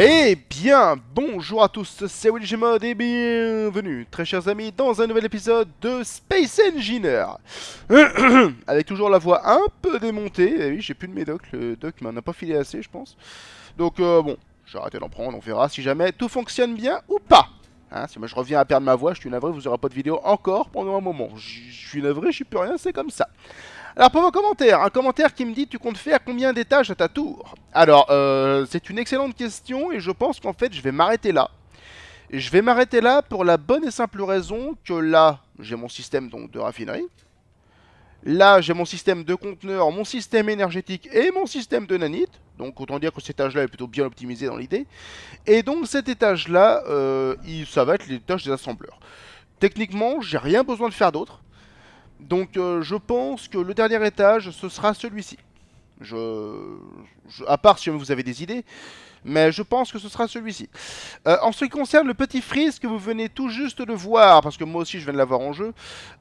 Eh bien, bonjour à tous, c'est Mode et bienvenue, très chers amis, dans un nouvel épisode de Space Engineer Avec toujours la voix un peu démontée, eh oui, j'ai plus de médoc, le doc m'en a pas filé assez, je pense. Donc, euh, bon, j'ai arrêté d'en prendre, on verra si jamais tout fonctionne bien ou pas hein, Si moi je reviens à perdre ma voix, je suis navré, vous n'aurez pas de vidéo encore pendant un moment. Je suis navré, je suis plus rien, c'est comme ça. Alors pour vos commentaires, un commentaire qui me dit tu comptes faire combien d'étages à ta tour Alors euh, c'est une excellente question et je pense qu'en fait je vais m'arrêter là. je vais m'arrêter là pour la bonne et simple raison que là j'ai mon système de raffinerie. Là j'ai mon système de conteneurs, mon système énergétique et mon système de nanite. Donc autant dire que cet étage là est plutôt bien optimisé dans l'idée. Et donc cet étage là, euh, ça va être l'étage des assembleurs. Techniquement j'ai rien besoin de faire d'autre. Donc euh, je pense que le dernier étage, ce sera celui-ci. À part si vous avez des idées, mais je pense que ce sera celui-ci. Euh, en ce qui concerne le petit freeze que vous venez tout juste de voir, parce que moi aussi je viens de l'avoir en jeu,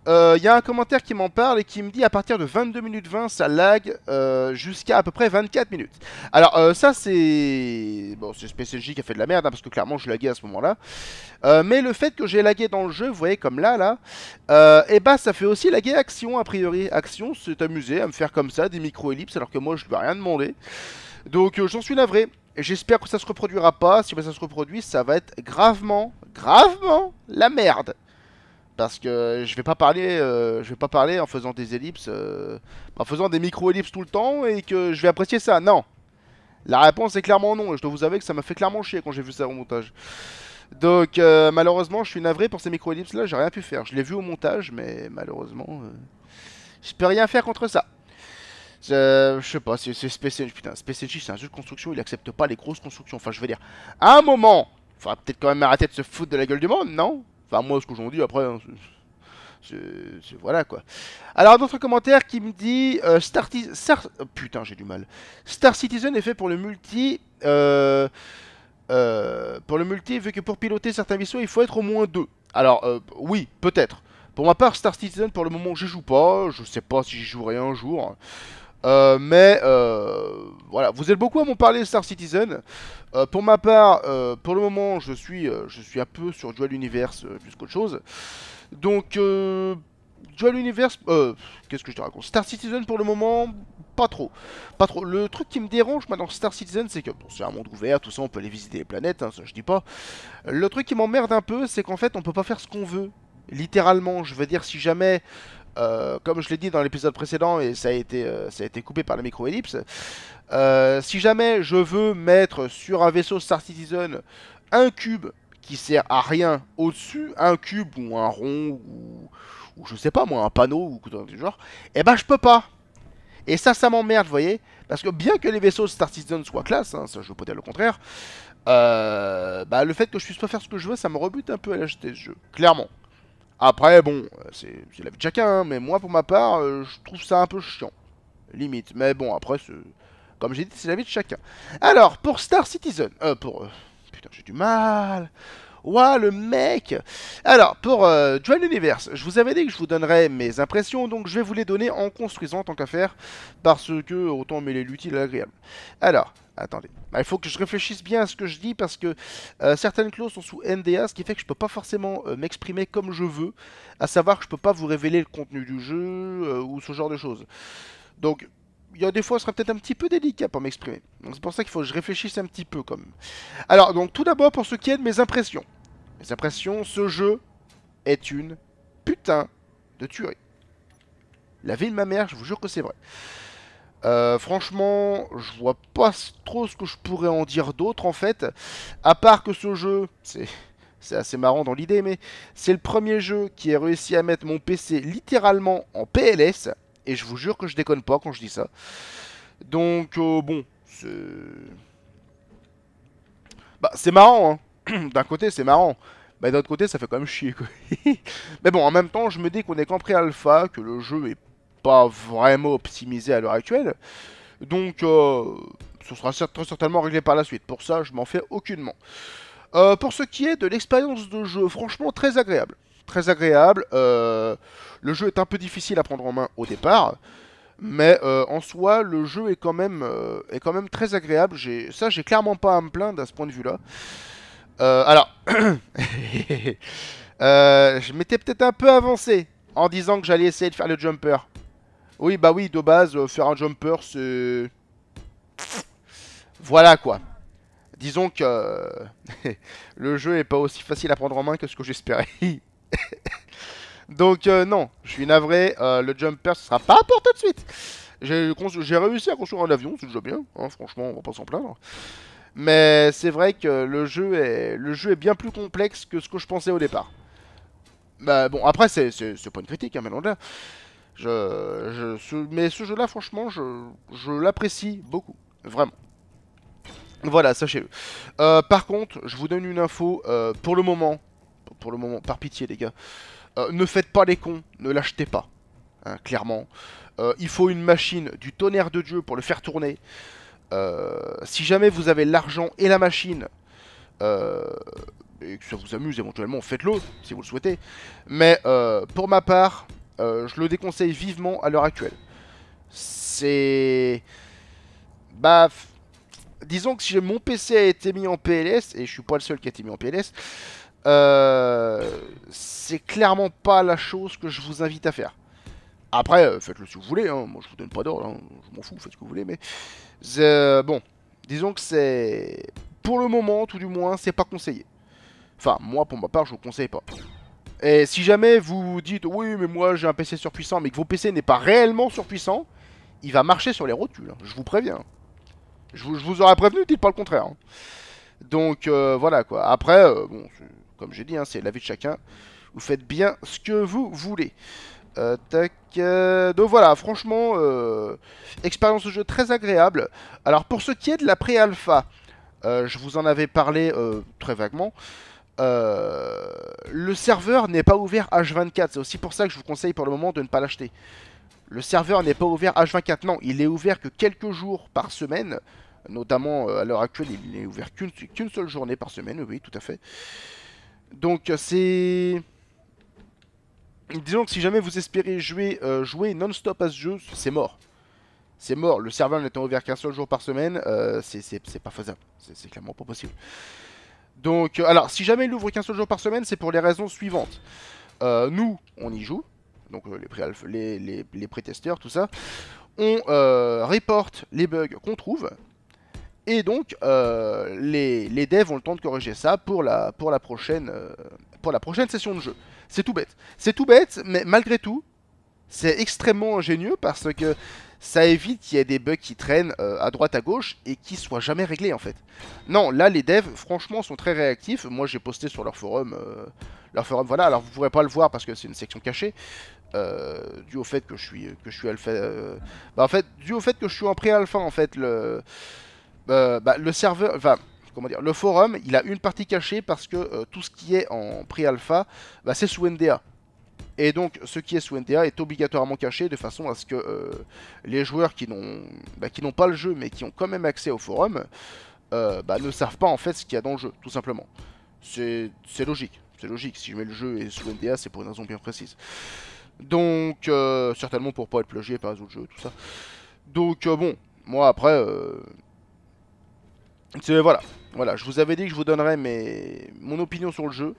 euh, il y a un commentaire qui m'en parle et qui me dit à partir de 22 minutes 20, ça lag euh, jusqu'à à peu près 24 minutes. Alors ça c'est... Bon, c'est qui a fait de la merde, hein, parce que clairement je laguais à ce moment-là. mais le fait que j'ai lagué dans le jeu, vous voyez comme là, là, et eh bah ben, ça fait aussi laguer Action a priori. Action s'est amusé à me faire comme ça des micro-ellipses alors que moi je lui ai rien demandé. Donc j'en suis navré. Et j'espère que ça se reproduira pas. Si ça se reproduit, ça va être gravement, gravement la merde. Parce que je vais pas parler, euh, je vais pas parler en faisant des ellipses, euh, en faisant des micro-ellipses tout le temps et que je vais apprécier ça. Non. La réponse est clairement non. je dois vous avouer que ça m'a fait clairement chier quand j'ai vu ça au montage. Donc euh, malheureusement, je suis navré pour ces micro-ellipses là. J'ai rien pu faire. Je l'ai vu au montage, mais malheureusement, je peux rien faire contre ça. Euh, je sais pas, c'est Space Putain, Space c'est un jeu de construction, il accepte pas les grosses constructions. Enfin, je veux dire, à un moment, faudra peut-être quand même arrêter de se foutre de la gueule du monde, non Enfin, moi, ce que j'en dis après. Hein, c'est... voilà quoi. Alors un autre commentaire qui me dit euh, Star, Star euh, putain j'ai du mal. Star Citizen est fait pour le multi. pour le multi, vu que pour piloter certains vaisseaux il faut être au moins deux. Alors oui, peut-être. Pour ma part, Star Citizen pour le moment je joue pas. Je sais pas si j'y jouerai un jour. Euh, mais euh, voilà, vous êtes beaucoup à m'en parler Star Citizen. Euh, pour ma part, pour le moment, je suis, je suis un peu sur Dual Universe plus qu'autre chose. Donc, Dual Universe, qu'est-ce que je te raconte Star Citizen pour le moment, pas trop. Pas trop. Le truc qui me dérange maintenant Star Citizen, c'est que bon, c'est un monde ouvert, tout ça, on peut aller visiter les planètes, hein, ça je dis pas. Le truc qui m'emmerde un peu, c'est qu'en fait, on peut pas faire ce qu'on veut littéralement. Je veux dire, si jamais euh, comme je l'ai dit dans l'épisode précédent et ça a été, euh, ça a été coupé par la micro-ellipse, euh, si jamais je veux mettre sur un vaisseau Star Citizen un cube qui sert à rien au-dessus, un cube ou un rond ou, je sais pas moi, un panneau ou quelque chose du genre, Et eh ben je peux pas. Et ça, ça m'emmerde, vous voyez Parce que bien que les vaisseaux Star Citizen soient classe, hein, ça je veux pas dire le contraire, bah, le fait que je puisse pas faire ce que je veux, ça me rebute un peu à l'acheter ce jeu, clairement. Après, bon, c'est la vie de chacun, hein, mais moi, pour ma part, euh, je trouve ça un peu chiant. Limite, mais bon, après, comme j'ai dit, c'est la vie de chacun. Alors, pour Star Citizen, euh, pour... Euh, putain, j'ai du mal Ouah, le mec Alors, pour euh, Dual Universe, je vous avais dit que je vous donnerais mes impressions, donc je vais vous les donner en construisant tant qu'à faire, parce que autant mêler l'utile à l'agréable. Alors, Attendez. Bah, il faut que je réfléchisse bien à ce que je dis parce que euh, certaines clauses sont sous NDA, ce qui fait que je peux pas forcément euh, m'exprimer comme je veux, à savoir que je peux pas vous révéler le contenu du jeu euh, ou ce genre de choses. Donc, il y a des fois, ce sera peut-être un petit peu délicat pour m'exprimer. c'est pour ça qu'il faut que je réfléchisse un petit peu comme. Alors, donc tout d'abord pour ce qui est de mes impressions. Mes impressions, ce jeu est une putain de tuerie. La vie de ma mère, je vous jure que c'est vrai. Euh, franchement, je vois pas trop ce que je pourrais en dire d'autre en fait, à part que ce jeu, c'est assez marrant dans l'idée, mais c'est le premier jeu qui ait réussi à mettre mon PC littéralement en PLS, et je vous jure que je déconne pas quand je dis ça. Donc, euh, bon, c'est... Bah, c'est marrant, hein. D'un côté, c'est marrant. Mais d'un autre côté, ça fait quand même chier, mais bon, en même temps, je me dis qu'on est qu'en pré-alpha, que le jeu est pas vraiment optimisé à l'heure actuelle. Donc, euh, ce sera très certainement réglé par la suite. Pour ça, je m'en fais aucunement. Euh, pour ce qui est de l'expérience de jeu, franchement, très agréable. Très agréable. Euh, le jeu est un peu difficile à prendre en main au départ. Mais en soi, le jeu est quand même, est quand même très agréable. Ça, j'ai clairement pas à me plaindre à ce point de vue-là. alors, je m'étais peut-être un peu avancé en disant que j'allais essayer de faire le jumper. Oui, bah oui, de base, euh, faire un jumper, c'est... Voilà, quoi. Disons que euh, le jeu est pas aussi facile à prendre en main que ce que j'espérais. Donc euh, non, je suis navré, le jumper ce sera pas pour tout de suite. J'ai réussi à construire un avion, c'est déjà bien, hein, franchement on va pas s'en plaindre. Mais c'est vrai que le jeu, est, le jeu est bien plus complexe que ce que je pensais au départ. Bah bon, après c'est pas une critique, hein, mais là. Je, je mais ce jeu-là, franchement, je, l'apprécie beaucoup. Vraiment. Voilà, sachez-le. Euh, par contre, je vous donne une info euh, pour le moment. Pour le moment, par pitié, les gars. Euh, ne faites pas les cons, ne l'achetez pas. Hein, clairement. il faut une machine du tonnerre de Dieu pour le faire tourner. si jamais vous avez l'argent et la machine, et que ça vous amuse éventuellement, faites-le si vous le souhaitez. Mais pour ma part, euh, je le déconseille vivement à l'heure actuelle. C'est... Bah... Disons que si mon PC a été mis en PLS, et je suis pas le seul qui a été mis en PLS, euh, c'est clairement pas la chose que je vous invite à faire. Après, euh, faites-le si vous voulez, hein. moi je vous donne pas d'ordre, hein. je m'en fous, faites ce que vous voulez, mais... bon, disons que c'est... Pour le moment, tout du moins, c'est pas conseillé. Enfin, moi, pour ma part, je vous conseille pas. Et si jamais vous dites oui mais moi j'ai un PC surpuissant mais que vos PC n'est pas réellement surpuissant, il va marcher sur les rotules, hein. je vous préviens. Je vous, aurais prévenu, dites pas le contraire. Hein. Donc euh, voilà quoi. Après, euh, comme j'ai dit, hein, c'est c'est vie de chacun. Vous faites bien ce que vous voulez. Euh, donc voilà, franchement, expérience de jeu très agréable. Alors pour ce qui est de la pré-alpha, je vous en avais parlé très vaguement. Euh, le serveur n'est pas ouvert H24. C'est aussi pour ça que je vous conseille pour le moment de ne pas l'acheter. Le serveur n'est pas ouvert H24. Non, il est ouvert que quelques jours par semaine. Notamment euh, à l'heure actuelle, il n'est ouvert qu'une seule journée par semaine. Oui, tout à fait. Donc euh, c'est... Disons que si jamais vous espérez jouer, jouer non-stop à ce jeu, c'est mort. C'est mort. Le serveur n'étant ouvert qu'un seul jour par semaine, c'est pas faisable. C'est clairement pas possible. Donc, euh, alors, si jamais il ouvre qu'un seul jour par semaine, c'est pour les raisons suivantes. Euh, nous, on y joue, donc euh, les, pré les, testeurs tout ça. On reporte les bugs qu'on trouve. Et donc, les, devs ont le temps de corriger ça pour la prochaine session de jeu. C'est tout bête. C'est tout bête, mais malgré tout, c'est extrêmement ingénieux parce que ça évite qu'il y ait des bugs qui traînent euh, à droite à gauche et qui soient jamais réglés en fait. Non, là les devs franchement sont très réactifs. Moi j'ai posté sur leur forum, euh, leur forum voilà. Alors vous pourrez pas le voir parce que c'est une section cachée, euh, dû au fait que je suis que je suis alpha. Euh, bah, en fait, au fait que je suis en pré-alpha en fait le bah, le serveur. Enfin, Comment dire, le forum, il a une partie cachée parce que tout ce qui est en pré-alpha, bah, c'est sous NDA. Et donc, ce qui est sous NDA est obligatoirement caché de façon à ce que euh, les joueurs bah, qui n'ont pas le jeu mais qui ont quand même accès au forum euh, bah, ne savent pas en fait ce qu'il y a dans le jeu, tout simplement. C'est logique, c'est logique. Si je mets le jeu et sous NDA, c'est pour une raison bien précise. Donc, euh, certainement pour pas être plagié par les autres jeux, tout ça. Donc, bon, moi après, voilà. voilà, je vous avais dit que je vous donnerais mes... mon opinion sur le jeu.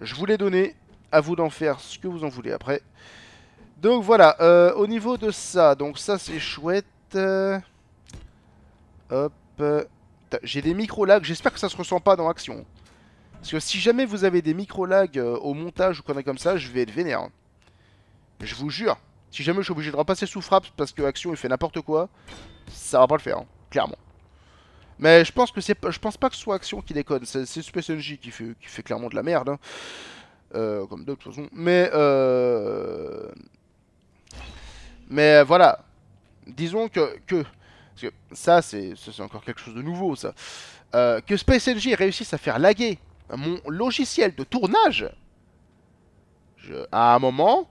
Je vous l'ai donné, à vous d'en faire ce que vous en voulez après. Donc voilà, euh, au niveau de ça, donc ça c'est chouette. Euh, hop. J'ai des micro-lags, j'espère que ça se ressent pas dans Action. Parce que si jamais vous avez des micro-lags euh, au montage ou qu'on est comme ça, je vais être vénère. Je vous jure. Si jamais je suis obligé de repasser sous frappe parce que Action il fait n'importe quoi, ça va pas le faire, hein, clairement. Mais je pense que c'est, je pense pas que ce soit Action qui déconne, c'est Space NG qui fait, qui fait clairement de la merde. Hein. Euh, comme d'autres façons. Mais, euh... mais voilà. Disons que, parce que ça, c'est encore quelque chose de nouveau, ça. Euh, que SpaceNG réussisse à faire laguer mon logiciel de tournage, je... à un moment,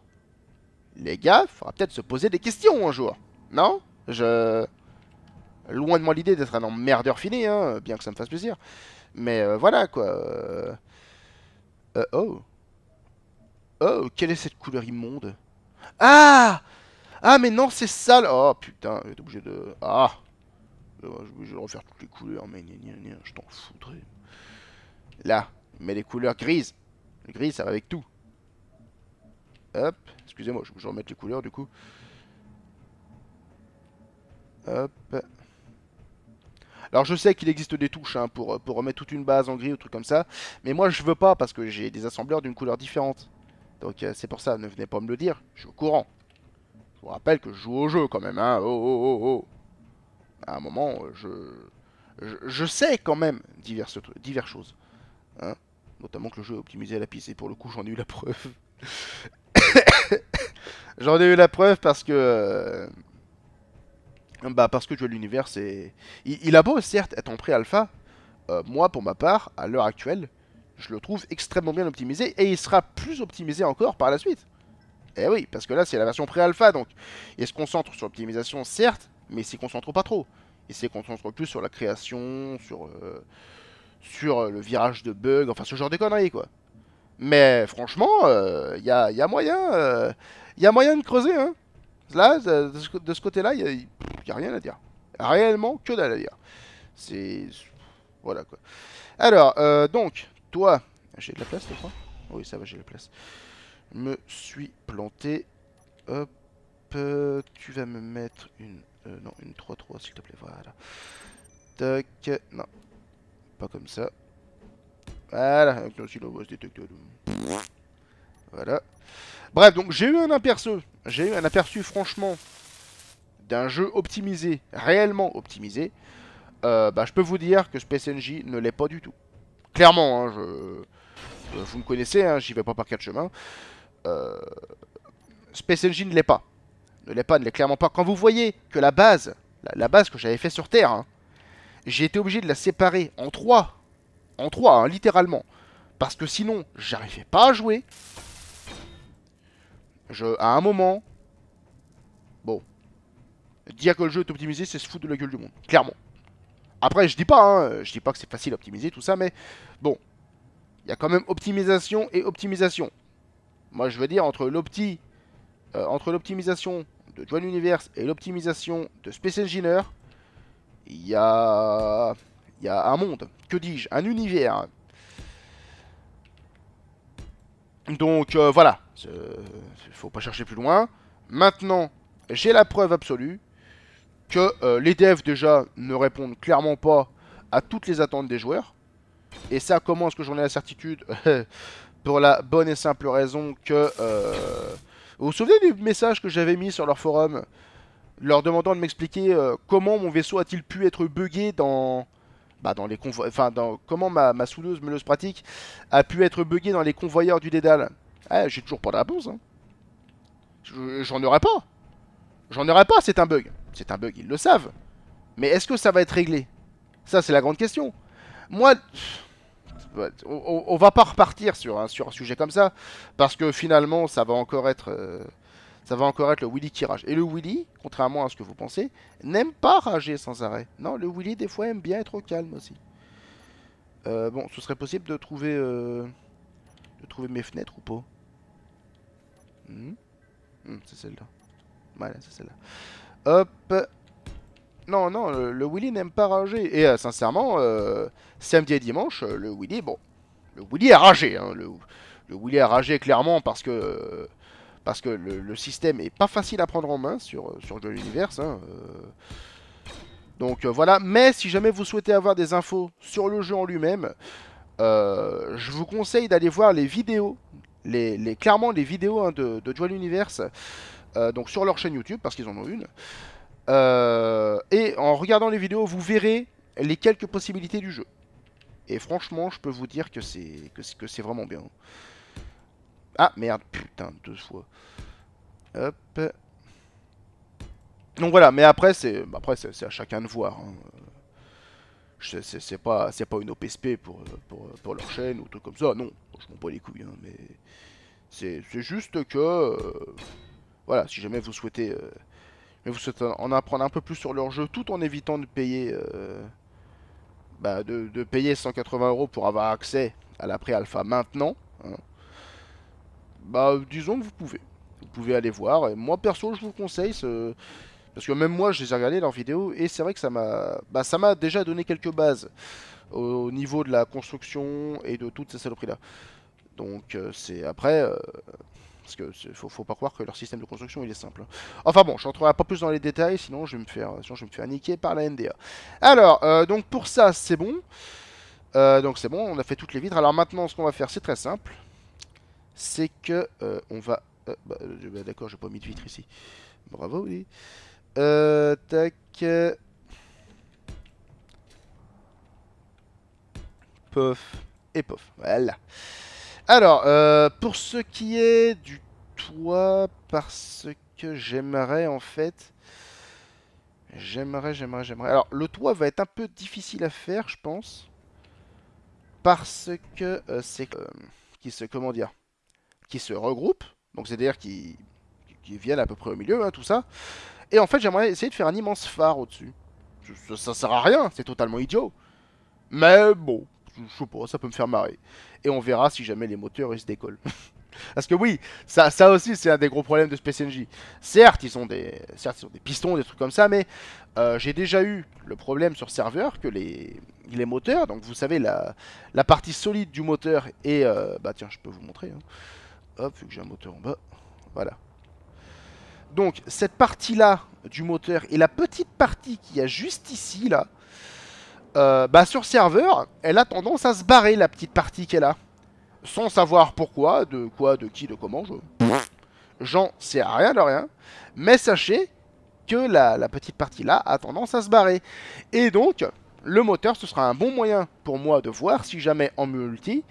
les gars, faudra peut-être se poser des questions un jour. Non Je... Loin de moi l'idée d'être un emmerdeur fini, hein, bien que ça me fasse plaisir. Mais euh, voilà, quoi. Euh, oh Oh, quelle est cette couleur immonde Ah Ah, mais non, c'est sale Oh, putain, été obligé de... Ah Je vais refaire toutes les couleurs, mais ni, je t'en foudrais. Là, mais les couleurs grises. Le gris, ça va avec tout. Hop. Excusez-moi, je vais remettre les couleurs, du coup. Hop. Alors je sais qu'il existe des touches hein, pour, pour remettre toute une base en gris ou truc comme ça, mais moi je veux pas parce que j'ai des assembleurs d'une couleur différente. Donc euh, c'est pour ça, ne venez pas me le dire, je suis au courant. Je vous rappelle que je joue au jeu quand même, hein. Oh, oh, oh, oh. À un moment, euh, je... Je, sais quand même diverses, choses. Hein. Notamment que le jeu est optimisé à la piste, et pour le coup, j'en ai eu la preuve. j'en ai eu la preuve parce que... Euh, bah, parce que je l'univers, c'est... Il, a beau, certes, être en pré-alpha. moi, pour ma part, à l'heure actuelle, je le trouve extrêmement bien optimisé et il sera plus optimisé encore par la suite. Eh oui, parce que là, c'est la version pré-alpha, donc il se concentre sur l'optimisation, certes, mais il s'y concentre pas trop. Il se concentre plus sur la création, sur, euh, sur euh, le virage de bugs, enfin ce genre de conneries, quoi. Mais franchement, il euh, y, a, moyen y a moyen de creuser, hein. de ce, côté-là, il n'y a, rien à dire. Réellement, que dalle dire. C'est... Voilà, quoi. Alors, donc, toi, j'ai de la place, je crois Oui, ça va, j'ai de la place. Me suis planté. Hop, euh, tu vas me mettre une... Euh, non, une 3-3, s'il te plaît, voilà. Tac, non. Pas comme ça. Voilà, Voilà. Bref, donc j'ai eu un aperçu. J'ai eu un aperçu, franchement, d'un jeu optimisé, réellement optimisé. Euh, bah, je peux vous dire que Space NJ ne l'est pas du tout clairement, hein, je... Euh, vous me connaissez, hein, j'y vais pas par quatre chemins. Euh, Space Engine ne l'est pas. Ne l'est pas, ne l'est clairement pas. Quand vous voyez que la base, la, base que j'avais fait sur Terre, hein, j'ai été obligé de la séparer en trois. En trois, littéralement. Parce que sinon, j'arrivais pas à jouer. Je, à un moment, bon, dire que le jeu est optimisé, c'est se foutre de la gueule du monde, clairement. Après, je dis pas, hein, je dis pas que c'est facile d'optimiser tout ça, mais bon, il y a quand même optimisation et optimisation. Moi, je veux dire, entre l'opti, euh, entre l'optimisation de Join Universe et l'optimisation de Space Engineer, il y a, il y a un monde, que dis-je, un univers. Donc euh, voilà, il faut pas chercher plus loin. Maintenant, j'ai la preuve absolue que euh, les devs déjà ne répondent clairement pas à toutes les attentes des joueurs. Et ça, comment ce que j'en ai la certitude Pour la bonne et simple raison que... Euh, vous vous souvenez du message que j'avais mis sur leur forum Leur demandant de m'expliquer euh, comment mon vaisseau a-t-il pu être buggé dans... Bah dans les Enfin, dans... comment ma, ma souleuse meuleuse pratique a pu être buggé dans les convoyeurs du Dédale ah, J'ai toujours pas de réponse. Hein. J'en aurais pas. J'en aurais pas, c'est un bug c'est un bug, ils le savent. Mais est-ce que ça va être réglé Ça, c'est la grande question. Moi, on, va pas repartir sur, sur un sujet comme ça, parce que finalement, ça va encore être... Euh, ça va encore être le Willy qui rage. Et le Willy, contrairement à ce que vous pensez, n'aime pas rager sans arrêt. Non, le Willy, des fois, aime bien être au calme aussi. Euh, bon, ce serait possible de trouver... Euh, de trouver mes fenêtres ou pas hmm hmm, C'est celle-là. Voilà, c'est celle-là. Hop. Non, non, le, Willy n'aime pas rager. Et euh, sincèrement, euh, samedi et dimanche, euh, le Willy, bon, le Willy a ragé. Hein. le, le, Willy a ragé clairement parce que parce que le, système est pas facile à prendre en main sur sur Universe. Hein, donc voilà. Mais si jamais vous souhaitez avoir des infos sur le jeu en lui-même, je vous conseille d'aller voir les vidéos, les, clairement les vidéos hein, de, de Universe. Euh, donc sur leur chaîne YouTube, parce qu'ils en ont une. Euh, et en regardant les vidéos, vous verrez les quelques possibilités du jeu. Et franchement, je peux vous dire que c'est que c'est vraiment bien. Ah merde, putain, deux fois. Hop. Donc voilà, mais après c'est après à chacun de voir. Hein. C'est pas pas une OPSP pour, pour, leur chaîne ou tout comme ça. Non, je m'en bats les couilles, hein, mais c'est juste que euh, voilà, si jamais vous souhaitez, euh, vous souhaitez en apprendre un peu plus sur leur jeu, tout en évitant de payer, euh, bah, de, payer 180 euros pour avoir accès à la pré-alpha maintenant, hein, bah, disons que vous pouvez. Vous pouvez aller voir. Et moi, perso, je vous conseille ce... Parce que même moi, je les ai regardés leurs vidéos et c'est vrai que ça m'a, bah, ça m'a déjà donné quelques bases au niveau de la construction et de toutes ces saloperies là. Donc euh, c'est après, euh, parce que faut, faut pas croire que leur système de construction il est simple. Hein. Enfin bon, je rentrerai pas plus dans les détails, sinon je vais me faire, sinon je vais me faire niquer par la NDA. Alors, euh, donc pour ça, c'est bon. Euh, donc c'est bon, on a fait toutes les vitres. Alors maintenant, ce qu'on va faire, c'est très simple. C'est que euh, on va... Bah, bah, d'accord, j'ai pas mis de vitre ici. Bravo, oui. tac... Pof et pof. Voilà. Alors, euh, pour ce qui est du toit, parce que j'aimerais en fait... J'aimerais, j'aimerais, j'aimerais... Alors, le toit va être un peu difficile à faire, je pense. Parce que euh, c'est... Euh, qui se... Comment dire Qui se regroupe, Donc, c'est-à-dire qui, qui viennent à peu près au milieu, hein, tout ça. Et en fait, j'aimerais essayer de faire un immense phare au-dessus. Ça, ça sert à rien, c'est totalement idiot. Mais bon, je sais ça peut me faire marrer. Et on verra si jamais les moteurs ils se décollent. Parce que oui, ça, ça aussi c'est un des gros problèmes de Space NG. Certes, ils ont des, certes, ils ont des pistons, des trucs comme ça, mais euh, j'ai déjà eu le problème sur serveur que les, les moteurs, donc vous savez la, la partie solide du moteur et euh, bah tiens, je peux vous montrer. Hein. Hop, vu que j'ai un moteur en bas, voilà. Donc cette partie là du moteur et la petite partie qui y a juste ici là, euh, bah sur serveur, elle a tendance à se barrer la petite partie qu'elle a. Sans savoir pourquoi, de quoi, de qui, de comment, je... J'en sais rien de rien. Mais sachez que la, petite partie là a tendance à se barrer. Et donc, le moteur, ce sera un bon moyen pour moi de voir si jamais en multi,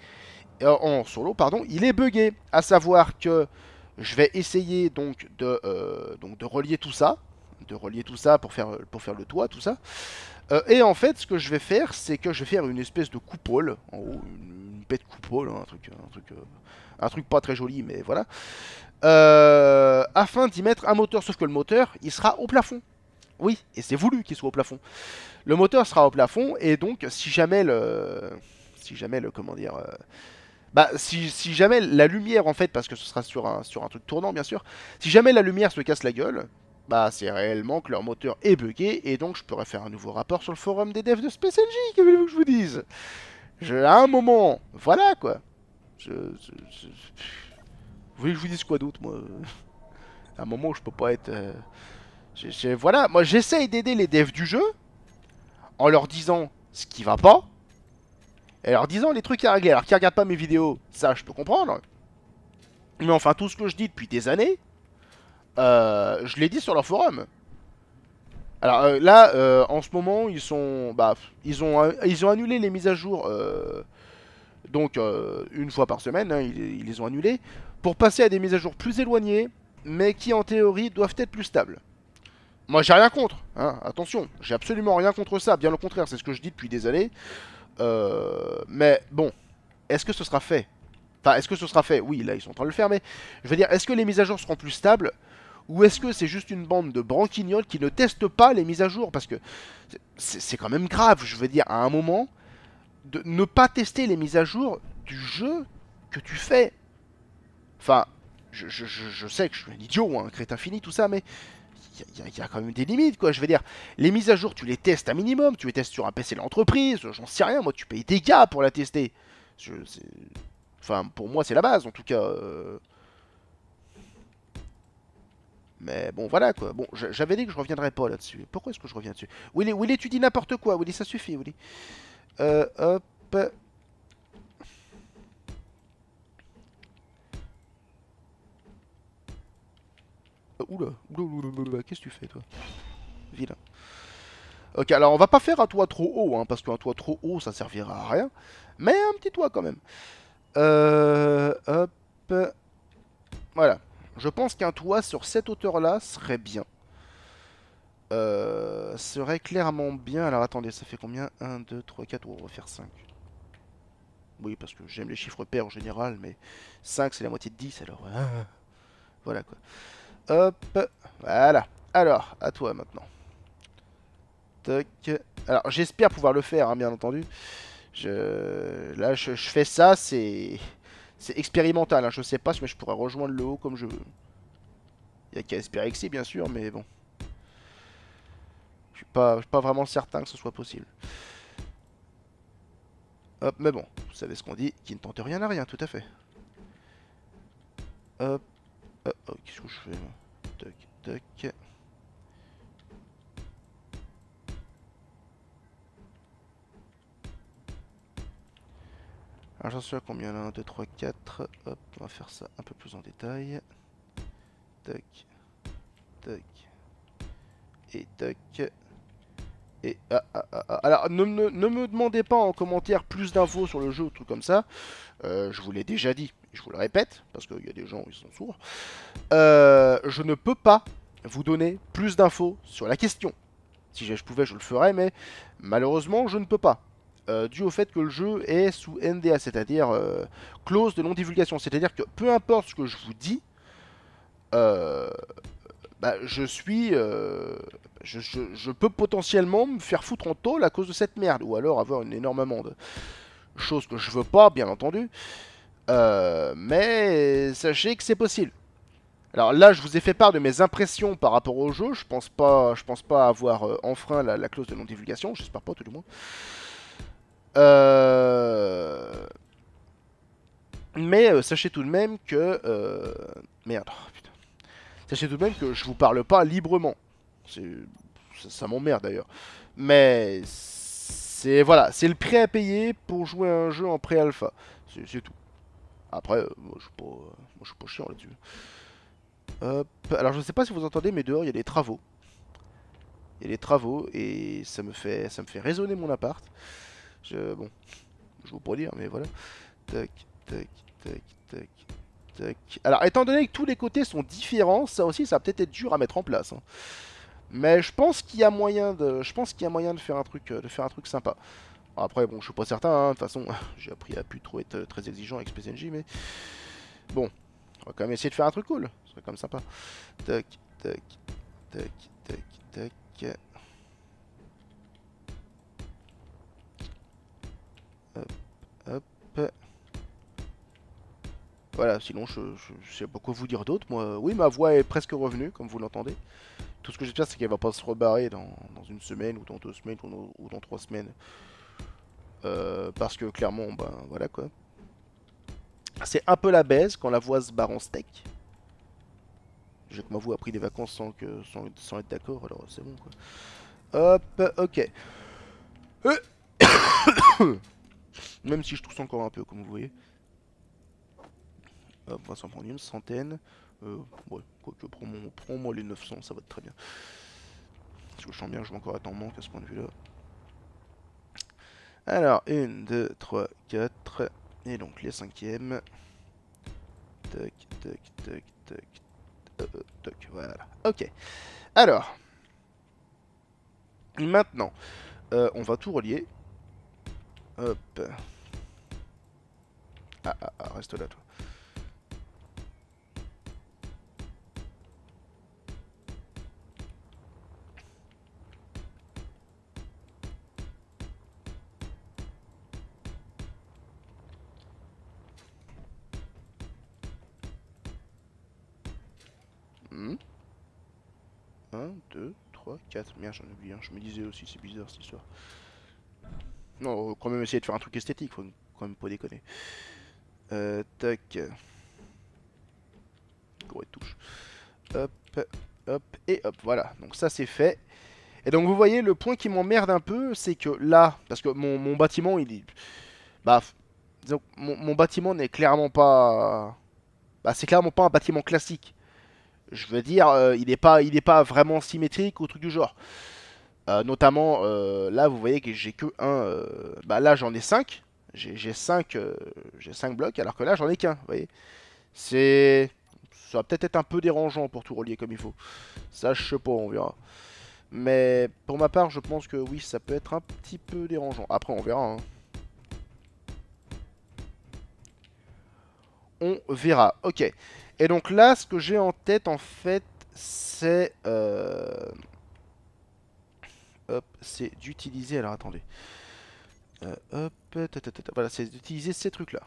euh, en solo, pardon, il est bugué, À savoir que je vais essayer donc de, euh, donc de relier tout ça, de relier tout ça pour faire, pour faire le toit, tout ça. Euh, et en fait, ce que je vais faire, c'est que je vais faire une espèce de coupole, en une, bête coupole, hein, un truc, euh, un truc, pas très joli, mais voilà, euh, afin d'y mettre un moteur, sauf que le moteur, il sera au plafond. Oui, et c'est voulu qu'il soit au plafond. Le moteur sera au plafond, et donc, si jamais le... Si jamais le... Comment dire... Bah, si, si, jamais la lumière, en fait, parce que ce sera sur un, sur un truc tournant, bien sûr, si jamais la lumière se casse la gueule, bah c'est réellement que leur moteur est bugué et donc je pourrais faire un nouveau rapport sur le forum des devs de Space NG, que voulez-vous que je vous dise À un moment, voilà quoi. Vous voulez que je vous dise quoi d'autre moi À un moment je peux pas être... Euh, voilà, moi j'essaye d'aider les devs du jeu en leur disant ce qui va pas et leur disant les trucs à régler. Alors qui regardent pas mes vidéos, ça je peux comprendre. Mais enfin, tout ce que je dis depuis des années, euh, je l'ai dit sur leur forum. Alors euh, là, euh, en ce moment, ils sont, bah, ils ont, ils ont annulé les mises à jour, donc une fois par semaine, hein, ils, les ont annulées, pour passer à des mises à jour plus éloignées, mais qui en théorie doivent être plus stables. Moi, j'ai rien contre, hein, attention, j'ai absolument rien contre ça, bien au contraire, c'est ce que je dis depuis des années. mais bon, est-ce que ce sera fait Enfin, est-ce que ce sera fait Oui, là, ils sont en train de le faire, mais je veux dire, est-ce que les mises à jour seront plus stables ou est-ce que c'est juste une bande de branquignoles qui ne testent pas les mises à jour Parce que c'est quand même grave, je veux dire, à un moment, de ne pas tester les mises à jour du jeu que tu fais. Enfin, je, sais que je suis un idiot, un crétin fini, tout ça, mais il y, a quand même des limites, quoi. Je veux dire, les mises à jour, tu les testes un minimum, tu les testes sur un PC de l'entreprise, j'en sais rien, moi, tu payes des gars pour la tester. enfin, pour moi, c'est la base, en tout cas. Euh, mais bon, voilà quoi. Bon, j'avais dit que je reviendrais pas là-dessus. Pourquoi est-ce que je reviens dessus Willy, Willy, tu dis n'importe quoi. Willy, ça suffit, Willy. Euh, hop. Euh, oula, oula, qu'est-ce que tu fais, toi Vilain. Ok, alors on va pas faire un toit trop haut, hein, parce qu'un toit trop haut, ça servira à rien. Mais un petit toit quand même. Euh, hop. Voilà. Je pense qu'un toit sur cette hauteur-là serait bien. Euh, serait clairement bien. Alors attendez, ça fait combien 1, 2, 3, 4. on va refaire 5. Oui, parce que j'aime les chiffres pairs en général, mais 5 c'est la moitié de 10, alors ah, voilà. quoi. Hop, voilà. Alors, à toi maintenant. Toc. Alors, j'espère pouvoir le faire, hein, bien entendu. Je... Là, je fais ça, c'est... C'est expérimental, hein, je sais pas, mais je pourrais rejoindre le haut comme je veux. Il a qu'à espérer que si, bien sûr, mais bon. Je suis pas, suis pas vraiment certain que ce soit possible. Hop, mais bon, vous savez ce qu'on dit, qui ne tente rien à rien, tout à fait. Hop, euh, oh, qu'est-ce que je fais Tac, tac. Alors j'en suis à combien là 1, 2, 3, 4. Hop, on va faire ça un peu plus en détail. toc, toc, et toc, Et ah, ah, ah, ah. alors ne, me demandez pas en commentaire plus d'infos sur le jeu ou truc comme ça. Euh, je vous l'ai déjà dit, je vous le répète, parce qu'il y a des gens ils sont sourds. Euh, je ne peux pas vous donner plus d'infos sur la question. Si je pouvais, je le ferais, mais malheureusement, je ne peux pas. Euh, dû au fait que le jeu est sous NDA, c'est-à-dire euh, clause de non-divulgation. C'est-à-dire que peu importe ce que je vous dis, euh, bah, je suis. Je, peux potentiellement me faire foutre en tôle à cause de cette merde, ou alors avoir une énorme amende. Chose que je veux pas, bien entendu. mais sachez que c'est possible. Alors là, je vous ai fait part de mes impressions par rapport au jeu. Je pense pas, je pense pas avoir enfreint la, la clause de non-divulgation. J'espère pas, tout du moins. Euh, mais euh, sachez tout de même que... Euh, merde, oh, putain. Sachez tout de même que je vous parle pas librement. Ça, m'emmerde d'ailleurs. Mais c'est voilà, c'est le prix à payer pour jouer à un jeu en pré-alpha. C'est tout. Après, moi je suis pas, chiant là-dessus. Alors je sais pas si vous entendez, mais dehors il y a des travaux. Il y a des travaux et ça me fait, ça me fait résonner mon appart. Je, bon, je vous pourrais dire, mais voilà. Tac, tac, tac, tac, tac. Alors, étant donné que tous les côtés sont différents, ça aussi, ça va peut-être être dur à mettre en place. Hein. Mais je pense qu'il y a moyen de, je pense qu'il y a moyen de faire un truc, euh, de faire un truc sympa. Après, bon, je suis pas certain, hein, de toute façon, j'ai appris à plus trop être euh, très exigeant avec Space mais... Bon, on va quand même essayer de faire un truc cool, ce serait quand même sympa. Tac, tac, tac, tac, tac... Hop. Voilà, sinon je, sais pas quoi vous dire d'autre. Moi, oui, ma voix est presque revenue, comme vous l'entendez. Tout ce que j'espère, c'est qu'elle va pas se rebarrer dans, dans, une semaine, ou dans deux semaines, ou dans, trois semaines. parce que clairement, ben voilà quoi. C'est un peu la baisse quand la voix se barre en steak. J'ai que ma voix a pris des vacances sans, que, sans, être d'accord, alors c'est bon quoi. Hop, ok. Même si je tousse encore un peu, comme vous voyez. on va s'en prendre une centaine. Euh, ouais, quoique, prends-moi les 900, ça va être très bien. je sens bien je vais encore être en manque à ce point de vue-là. Alors, 1, 2, 3, 4. Et donc les cinquièmes. Tac, toc, toc, toc euh, euh, toc, voilà. Ok. Alors. Maintenant, euh, on va tout relier. Hop. Ah, ah, ah, reste là, toi. 1, 2, 3, 4. Merde, j'en ai oublié un. Je me disais aussi, c'est bizarre cette histoire. Non, quand même essayer de faire un truc esthétique, faut quand même pas déconner. Euh, tac. touche. Hop, hop, et hop, voilà. Donc ça c'est fait. Et donc vous voyez, le point qui m'emmerde un peu, c'est que là, parce que mon, bâtiment, il est... Bah, disons, mon, mon bâtiment n'est clairement pas... Bah, c'est clairement pas un bâtiment classique. Je veux dire, euh, il n'est pas, il est pas vraiment symétrique ou truc du genre. Euh, notamment, euh, là, vous voyez que j'ai que un. Euh, bah là, j'en ai 5. J'ai 5 j'ai blocs, alors que là, j'en ai qu'un. Vous voyez C'est. Ça va peut-être être un peu dérangeant pour tout relier comme il faut. Ça, je sais pas, on verra. Mais pour ma part, je pense que oui, ça peut être un petit peu dérangeant. Après, on verra. Hein. On verra. Ok. Et donc là, ce que j'ai en tête, en fait, c'est hop, c'est d'utiliser... Alors attendez. Euh, hop, voilà, c'est d'utiliser ces trucs-là.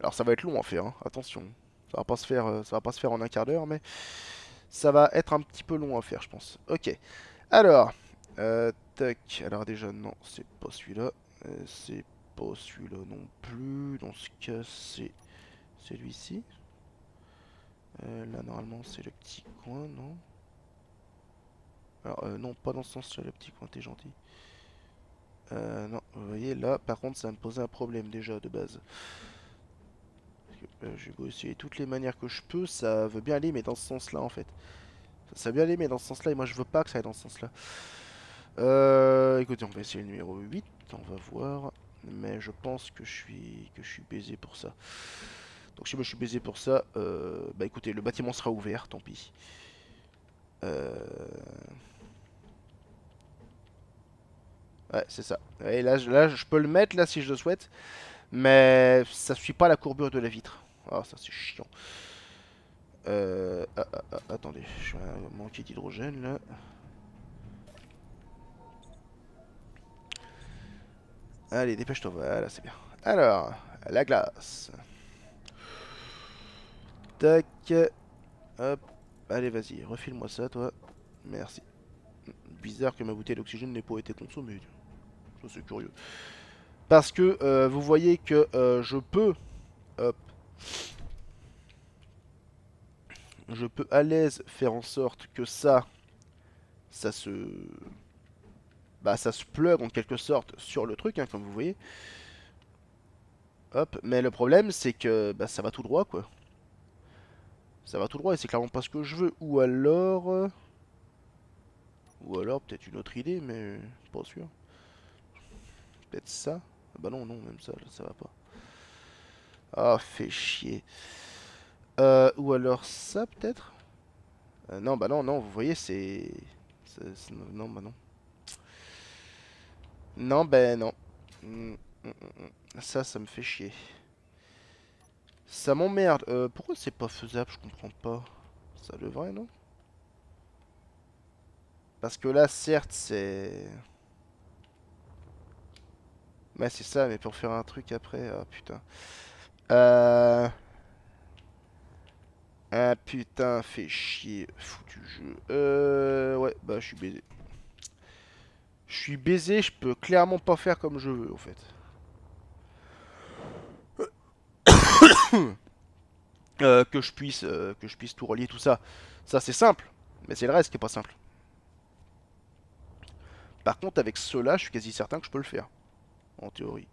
Alors ça va être long à faire, hein, attention. Ça va pas se faire, euh, ça va pas se faire en un quart d'heure, mais ça va être un petit peu long à faire, je pense. Ok. Alors, euh, tac. Alors déjà, non, c'est pas celui-là. c'est pas celui-là non plus. Dans ce cas, c'est celui-ci. là, normalement, c'est le petit coin, non alors, euh, non, pas dans ce sens-là, le petit coin, t'es gentil. Euh, non, vous voyez, là, par contre, ça me posait un problème déjà, de base. Euh, je J'ai beau essayer toutes les manières que je peux, ça veut bien aller, mais dans ce sens-là, en fait. Ça veut bien aller, mais dans ce sens-là, et moi, je veux pas que ça aille dans ce sens-là. Euh, écoutez, on va essayer le numéro 8, on va voir. Mais je pense que je suis, que je suis baisé pour ça. Donc si je suis baisé pour ça, euh, bah écoutez, le bâtiment sera ouvert, tant pis. Euh... Ouais, c'est ça. Et là, là, je peux le mettre, là, si je le souhaite. Mais ça suit pas la courbure de la vitre. oh, ça, c'est chiant. Euh, ah, ah, attendez, je vais manquer d'hydrogène, là. Allez, dépêche-toi, voilà, c'est bien. Alors, la glace. Tac. Hop. Allez, vas-y, refile-moi ça, toi. Merci. Bizarre que ma bouteille d'oxygène n'ait pas été consommée c'est curieux. Parce que euh, vous voyez que euh, je peux... Hop, je peux à l'aise faire en sorte que ça... Ça se... Bah ça se plug en quelque sorte sur le truc, hein, comme vous voyez. Hop, mais le problème c'est que bah, ça va tout droit quoi. Ça va tout droit et c'est clairement pas ce que je veux. Ou alors... Euh, ou alors peut-être une autre idée, mais pas sûr ça ah Bah non, non, même ça, ça va pas. Ah, fait chier. Euh, ou alors ça, peut-être euh, Non, bah non, non, vous voyez, c'est... Non, bah non. Non, bah non. Mm, mm, mm, ça, ça me fait chier. Ça m'emmerde. Euh, pourquoi c'est pas faisable Je comprends pas. Ça devrait, non Parce que là, certes, c'est... Bah c'est ça, mais pour faire un truc après, oh, euh. ah putain. Ah putain, fait chier, foutu jeu. Euh... Ouais, bah je suis baisé. Je suis baisé, je peux clairement pas faire comme je veux, en fait. Euh, que je puisse euh, que je puisse tout relier tout ça ça c'est simple mais c'est le reste qui est pas simple par contre avec cela je suis quasi certain que je peux le faire en théorie.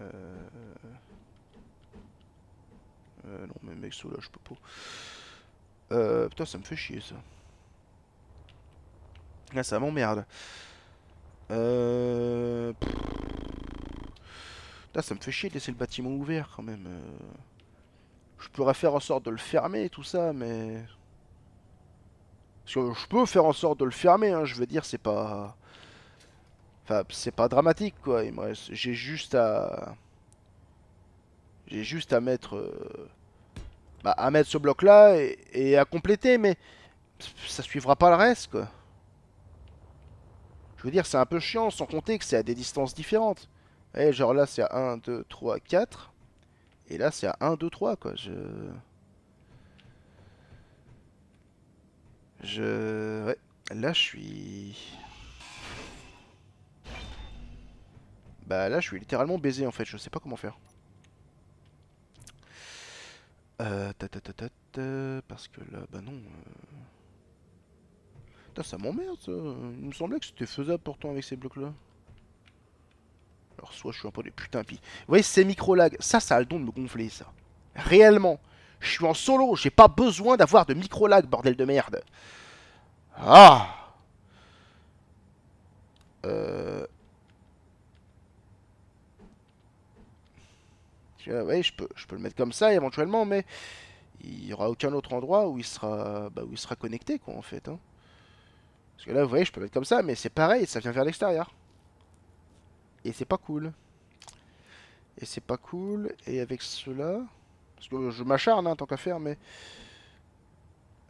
Euh, euh, non, mais mec, ça, là je peux pas. Euh, putain, ça me fait chier, ça. Là, ça m'emmerde. Euh... ça me fait chier de laisser le bâtiment ouvert, quand même. Je pourrais faire en sorte de le fermer, tout ça, mais... Parce que je peux faire en sorte de le fermer, hein, je veux dire, c'est pas... Enfin, c'est pas dramatique, quoi. J'ai juste à... J'ai juste à mettre... Euh, bah, à mettre ce bloc-là et... et... à compléter, mais... Ça suivra pas le reste, quoi. Je veux dire, c'est un peu chiant, sans compter que c'est à des distances différentes. Et genre là, c'est à 1, 2, 3, 4. Et là, c'est à 1, 2, 3, quoi. Je... Je... Ouais. Là, je suis... Bah là, je suis littéralement baisé en fait, je sais pas comment faire. Euh, ta, parce que là, bah non. Euh. ça m'emmerde ça. Il me semblait que c'était faisable pourtant avec ces blocs là. Alors soit je suis un peu des putains pis. Vous voyez ces micro lags ça ça a le don de me gonfler ça. Réellement, je suis en solo, j'ai pas besoin d'avoir de micro lag bordel de merde. Ah. Euh, oui, je peux, je peux le mettre comme ça éventuellement, mais il n'y aura aucun autre endroit où il sera, bah, où il sera connecté, quoi, en fait. Hein. Parce que là, vous voyez, je peux le mettre comme ça, mais c'est pareil, ça vient vers l'extérieur. Et c'est pas cool. Et c'est pas cool, et avec cela... Parce que je m'acharne, en hein, tant qu'à faire, mais...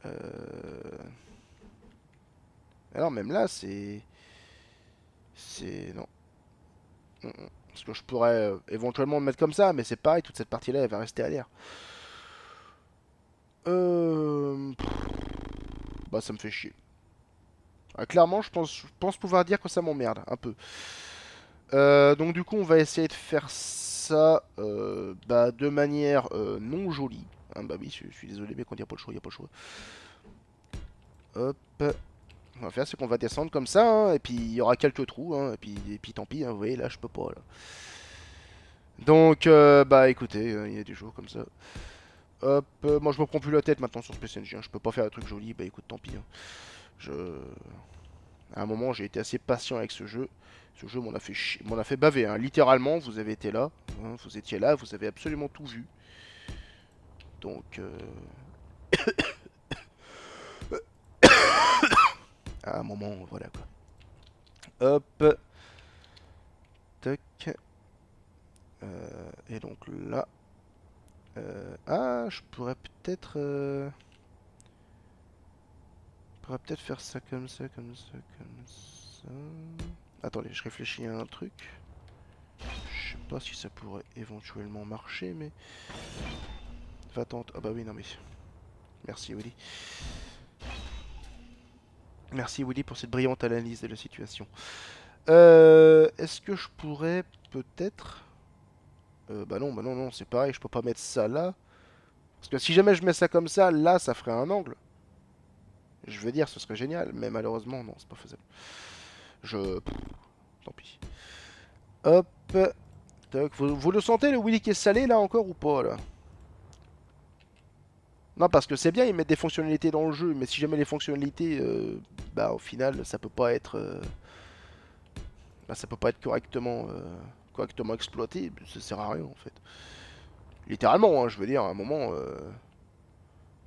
Euh, alors, même là, c'est... C'est... Non. non. Mm, mm. Parce que je pourrais euh, éventuellement le mettre comme ça, mais c'est pareil, toute cette partie-là, elle va rester à l'air. Euh... Bah ça me fait chier. Ah, clairement, je pense, je pense pouvoir dire que ça m'emmerde, un peu. Euh, donc du coup, on va essayer de faire ça euh, bah, de manière non jolie. Ah, bah oui, je, suis désolé, mais quand il n'y a pas le choix, il n'y a pas le choix. Hop on va faire, c'est qu'on va descendre comme ça, hein, et puis il y aura quelques trous, hein, et, puis, et puis tant pis, hein, vous voyez, là, je peux pas, là. Donc, euh, bah écoutez, euh, il y a des jours comme ça. Hop, euh, moi je me prends plus la tête maintenant sur ce PCNG, je peux pas faire un truc joli, bah écoute, tant pis. Je... À un moment, j'ai été assez patient avec ce jeu. Ce jeu m'en a fait m'en a fait baver, littéralement, vous avez été là, vous étiez là, vous avez absolument tout vu. Donc... à un moment, voilà quoi. Hop. Toc. Euh, et donc là. Euh, ah, je pourrais peut-être... Euh, je pourrais peut-être faire ça comme ça, comme ça, comme ça... Attendez, je réfléchis à un truc. Je sais pas si ça pourrait éventuellement marcher, mais... Va ten Ah bah oui, non mais... Merci Willy. Merci Willy pour cette brillante analyse de la situation. Euh, Est-ce que je pourrais peut-être... Euh, bah non, bah non, non, c'est pareil, je peux pas mettre ça là. Parce que si jamais je mets ça comme ça, là, ça ferait un angle. Je veux dire, ce serait génial, mais malheureusement, non, c'est pas faisable. Je... tant pis. Hop. vous, le sentez, le Willy qui est salé, là, encore, ou pas, là non, parce que c'est bien, ils mettent des fonctionnalités dans le jeu, mais si jamais les fonctionnalités, euh, bah au final, ça peut pas être, euh, bah, ça peut pas être euh, correctement, exploité. Ça sert à rien en fait. Littéralement, hein, je veux dire, à un moment,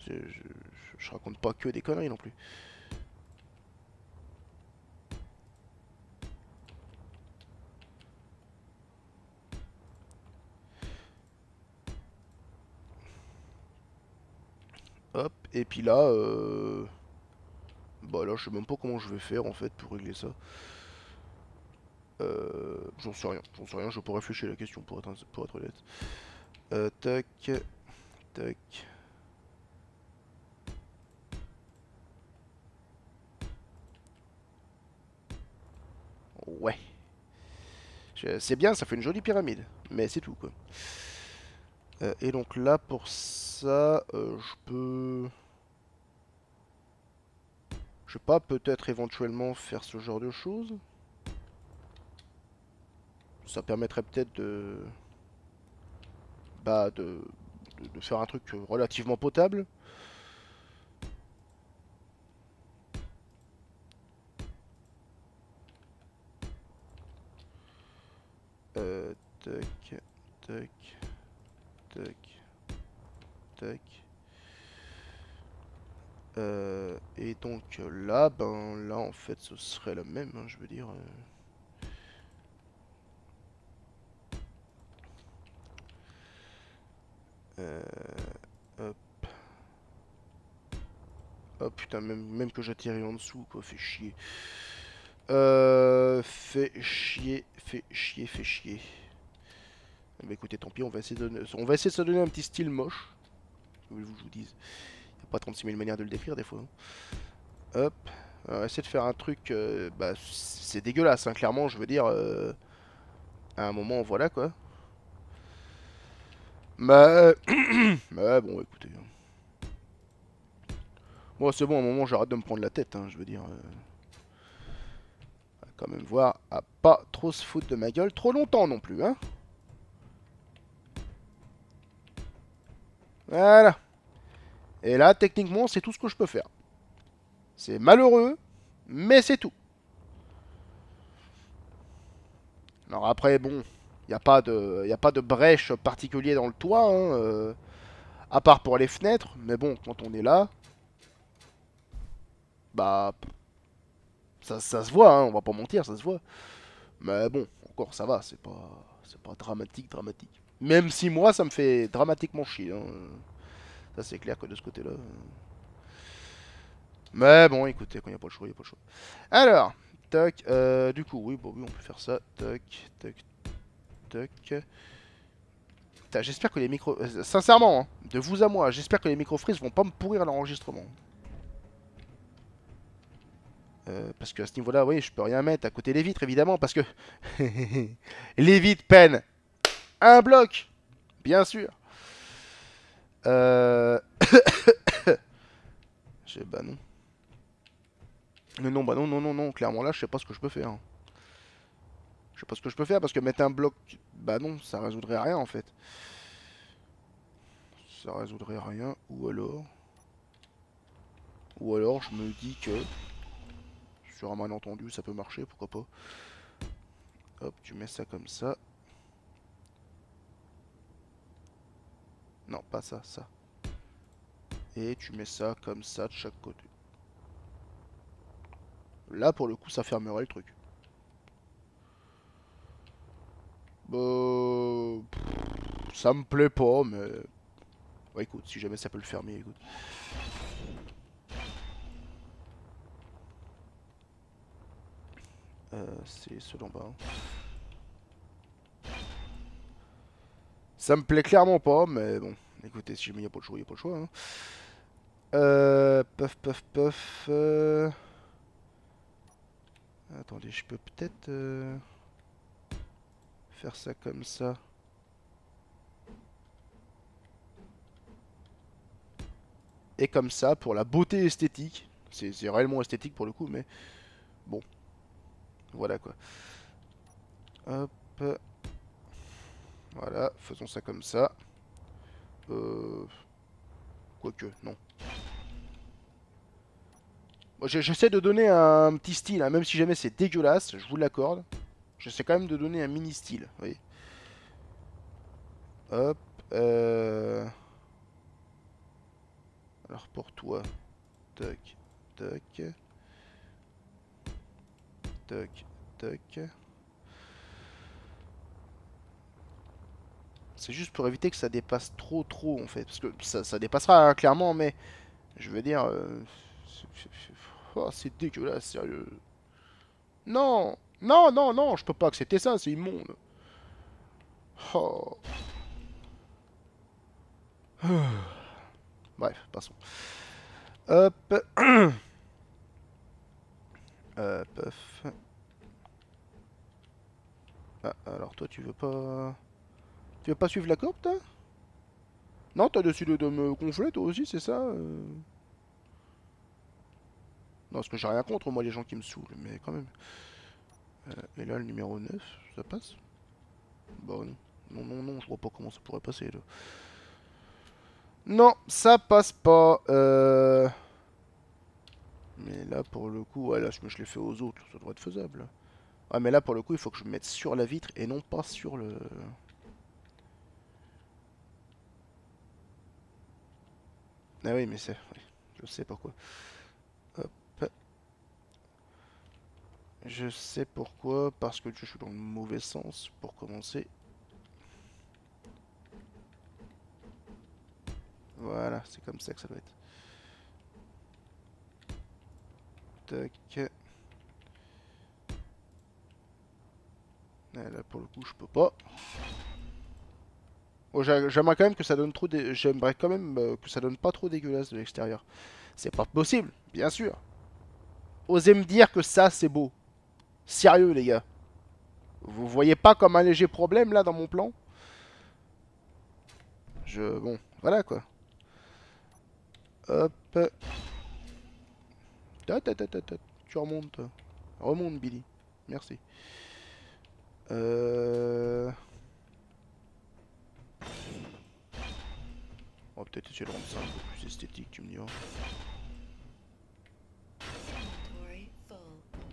je, je, je, raconte pas que des conneries non plus. Hop, et puis là, euh... bah là je sais même pas comment je vais faire en fait pour régler ça. Euh, j'en sais rien, j'en sais rien, je pourrais réfléchir à la question pour être, pour être honnête. Euh, tac, tac. Ouais. C'est bien, ça fait une jolie pyramide, mais c'est tout quoi. Euh, et donc là, pour ça, euh, je peux... Je sais pas, peut-être éventuellement faire ce genre de choses. Ça permettrait peut-être de... Bah, de... de faire un truc relativement potable. Euh, tac, tac. Euh, et donc là, ben là en fait ce serait la même, hein, je veux dire. Euh. Euh, hop. Oh, putain, même, même que j'attirais en dessous, quoi, fait chier. fait chier, fait chier, fait chier. Bah écoutez, tant pis, on va essayer de, on va essayer de se donner un petit style moche. Vous je vous dise. Il n'y a pas 36 000 manières de le décrire des fois. Hein. Hop. va essayer de faire un truc... Euh, bah, c'est dégueulasse, hein, clairement, je veux dire... Euh, à un moment, voilà, quoi. Mais bah, mais bah, bon, écoutez... Hein. bon, c'est bon, à un moment, j'arrête de me prendre la tête, hein, je veux dire... Euh quand même voir à pas trop se foutre de ma gueule trop longtemps non plus, hein. Voilà. Et là, techniquement, c'est tout ce que je peux faire. C'est malheureux, mais c'est tout. Alors après, bon, il n'y a, pas de, a pas de brèche particulière dans le toit, hein, euh, à part pour les fenêtres. Mais bon, quand on est là, bah, ça, ça se voit, hein, on va pas mentir, ça se voit. Mais bon, encore, ça va, c'est pas, pas dramatique, dramatique. Même si moi, ça me fait dramatiquement chier. Hein. Ça, c'est clair que de ce côté-là. Mais bon, écoutez, quand il n'y a pas le choix, il n'y a pas le choix. Alors, toc. Euh, du coup, oui, bon, on peut faire ça. Toc, toc, toc. J'espère que les micro... Euh, sincèrement, hein, de vous à moi, j'espère que les micro-frises vont pas me pourrir l'enregistrement. Euh, parce que à ce niveau-là, oui, je peux rien mettre à côté des vitres, évidemment, parce que les vitres peinent un bloc, bien sûr. Euh... J'ai bah non. Mais non, bah non, non, non, non, clairement là, je sais pas ce que je peux faire. Je sais pas ce que je peux faire parce que mettre un bloc, bah non, ça résoudrait rien en fait. Ça résoudrait rien, ou alors. Ou alors, je me dis que. Sur un malentendu, ça peut marcher, pourquoi pas. Hop, tu mets ça comme ça. Non, pas ça, ça. Et tu mets ça comme ça de chaque côté. Là, pour le coup, ça fermerait le truc. Bon... Bah, ça me plaît pas, mais... Bah, écoute, si jamais ça peut le fermer, écoute. Euh, c'est ce d'en bas. Ça me plaît clairement pas, mais bon. Écoutez, si jamais il n'y a pas le choix, il n'y a pas le choix. Hein. Euh, puff, puff, puff. Euh. Attendez, je peux peut-être euh, faire ça comme ça. Et comme ça, pour la beauté esthétique. C'est réellement esthétique pour le coup, mais bon. Voilà quoi. Hop. Voilà, faisons ça comme ça. Euh... Quoique, non. J'essaie de donner un petit style, hein. même si jamais c'est dégueulasse, je vous l'accorde. J'essaie quand même de donner un mini style, voyez. Hop. Euh... Alors pour toi, Toc, toc... Toc, toc... C'est juste pour éviter que ça dépasse trop, trop, en fait. Parce que ça, dépassera, hein, clairement, mais... Je veux dire... Euh, oh, c'est dégueulasse, sérieux. Non Non, non, non, je peux pas accepter ça, c'est immonde. Oh. Bref, passons. Hop. euh, alors toi tu veux pas... Tu veux pas suivre la courbe, toi Non, t'as décidé de me gonfler, toi aussi, c'est ça euh. Non, parce que j'ai rien contre, moi, les gens qui me saoulent, mais quand même. Euh, et là, le numéro 9, ça passe Bon, bah, non, non, non, je vois pas comment ça pourrait passer, Non, ça passe pas. Euh. Mais là, pour le coup, ouais, là, je, je l'ai fait aux autres, ça devrait être faisable. Ah, mais là, pour le coup, il faut que je me mette sur la vitre et non pas sur le... Ah oui, mais c'est... je sais pourquoi. Hop. Je sais pourquoi, parce que je suis dans le mauvais sens, pour commencer. Voilà, c'est comme ça que ça doit être. Tac. Ah, là, pour le coup, je peux pas. Oh, j'aimerais quand même que ça donne trop. J'aimerais quand même euh, que ça donne pas trop dégueulasse de l'extérieur. C'est pas possible, bien sûr. Osez me dire que ça, c'est beau. Sérieux, les gars. Vous voyez pas comme un léger problème, là, dans mon plan Je... Bon, voilà, quoi. Hop. Tu remontes. Remonte, Billy. Merci. Euh... On va peut-être essayer de rendre ça un peu plus esthétique, tu me diras.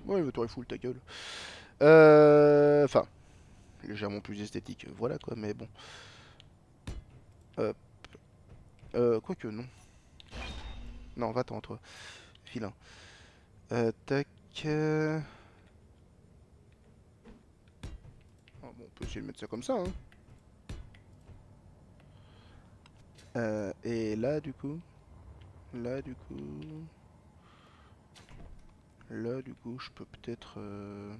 Ouais, le veut est full, ta gueule. Euh... Enfin, légèrement plus esthétique, voilà quoi, mais bon. Hop. Euh, quoique, non. Non, va-t'en, toi. Filin. Euh, tac. Euh... bon, on peut essayer de mettre ça comme ça, hein. Euh, et là, du coup. Là, du coup. Là, du coup, je peux peut-être. Euh,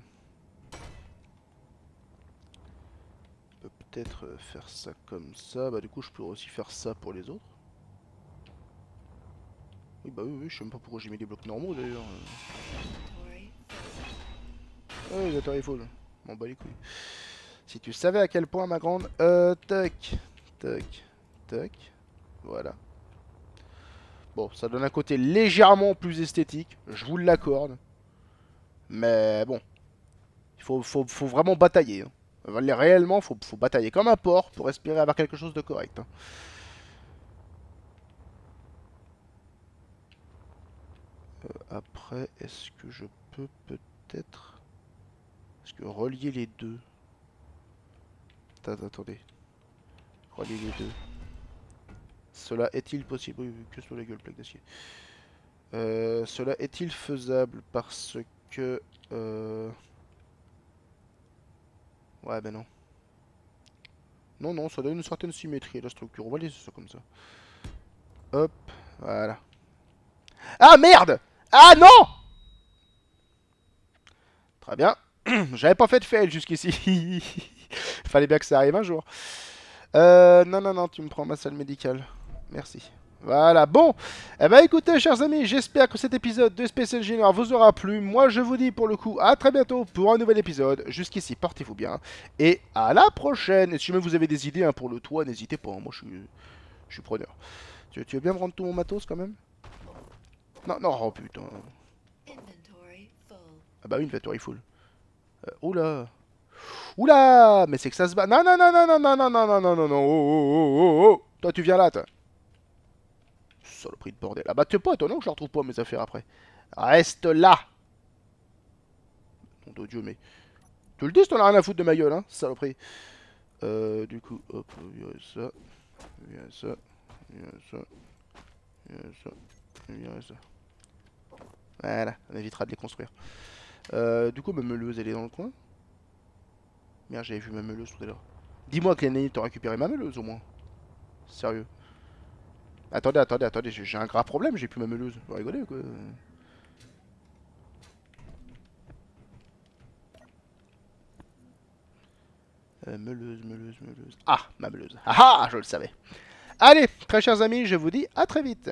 peut-être faire ça comme ça. Bah, du coup, je peux aussi faire ça pour les autres. Oui, bah oui, oui, je sais même pas pourquoi j'ai mis des blocs normaux d'ailleurs. Oh oui, les il M'en bats les couilles. Si tu savais à quel point ma grande. Euh, tac. Tac. Tac. Voilà. Bon, ça donne un côté légèrement plus esthétique, je vous l'accorde. Mais bon, il faut, vraiment batailler. Hein. Réellement, il faut, batailler comme un porc pour espérer avoir quelque chose de correct. Hein. Euh, après, est-ce que je peux peut-être... Est-ce que relier les deux... attendez. Relier les deux... Cela est-il possible oui, que sur les gueule, plaque d'acier. Euh, cela est-il faisable parce que... Euh... Ouais, ben non. Non, non, ça donne une certaine symétrie à la structure. On va laisser ça comme ça. Hop, voilà. Ah, merde Ah, non Très bien. J'avais pas fait de fail jusqu'ici. Fallait bien que ça arrive un jour. Euh, non, non, non, tu me prends ma salle médicale. Merci. Voilà, bon. Eh ben écoutez, chers amis, j'espère que cet épisode de Space Engineer vous aura plu. Moi, je vous dis pour le coup à très bientôt pour un nouvel épisode. Jusqu'ici, portez-vous bien. Et à la prochaine. Et si jamais vous avez des idées pour le toit, n'hésitez pas. Moi, je suis, je suis preneur. Tu, veux bien me rendre tout mon matos quand même Non, non, oh putain. Ah bah oui, inventory full. oula. Oula Mais c'est que ça se bat. Non, non, non, non, non, non, non, non, non, non, non, non, non, non, non, non, oh. Toi, tu viens là, toi saloperie de bordel. Ah bah t'es pas étonnant que je retrouve pas mes affaires après. Reste là Ton mais... Tu le dis, t'en as rien à foutre de ma gueule, hein, saloperie. Euh, du coup, hop, viens ça, viens ça, viens ça, viens ça, viens ça. Voilà, on évitera de les construire. Euh, du coup, ma meuleuse, elle est dans le coin Merde, j'avais vu ma meuleuse tout à l'heure. Dis-moi que les nénites ont récupéré ma meuleuse, au moins. Sérieux. Attendez, attendez, attendez, j'ai un grave problème, j'ai plus ma meuleuse. Vous rigolez ou quoi euh, meuleuse, meuleuse, meuleuse. Ah, ma meuleuse. Ah ah, je le savais. Allez, très chers amis, je vous dis à très vite.